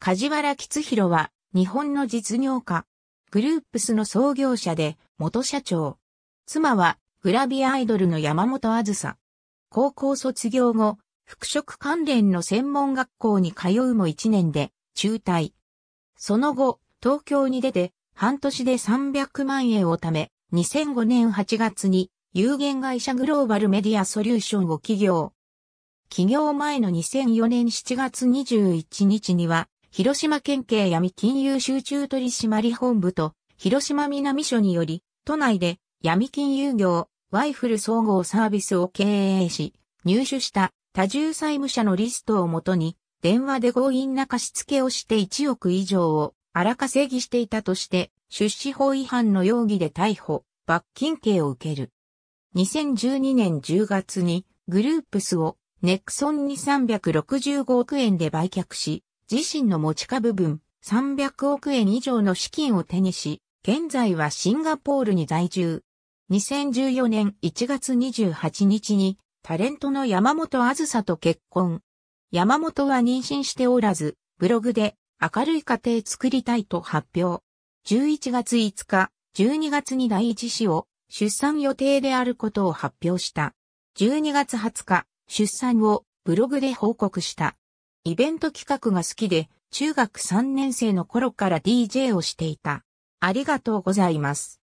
梶原吉弘は、日本の実業家。グループスの創業者で、元社長。妻は、グラビアアイドルの山本あずさ。高校卒業後、服飾関連の専門学校に通うも1年で、中退。その後、東京に出て、半年で300万円を貯め、2005年8月に、有限会社グローバルメディアソリューションを起業。起業前の2004年7月21日には、広島県警闇金融集中取締本部と、広島南署により、都内で闇金融業、ワイフル総合サービスを経営し、入手した多重債務者のリストをもとに、電話で強引な貸付をして1億以上を荒稼ぎしていたとして、出資法違反の容疑で逮捕、罰金刑を受ける。2012年10月にグループスをネクソンに365億円で売却し、自身の持ち株分300億円以上の資金を手にし、現在はシンガポールに在住。2014年1月28日にタレントの山本あずさと結婚。山本は妊娠しておらず、ブログで明るい家庭作りたいと発表。11月5日、12月に第一子を出産予定であることを発表した。12月20日、出産をブログで報告した。イベント企画が好きで、中学3年生の頃から DJ をしていた。ありがとうございます。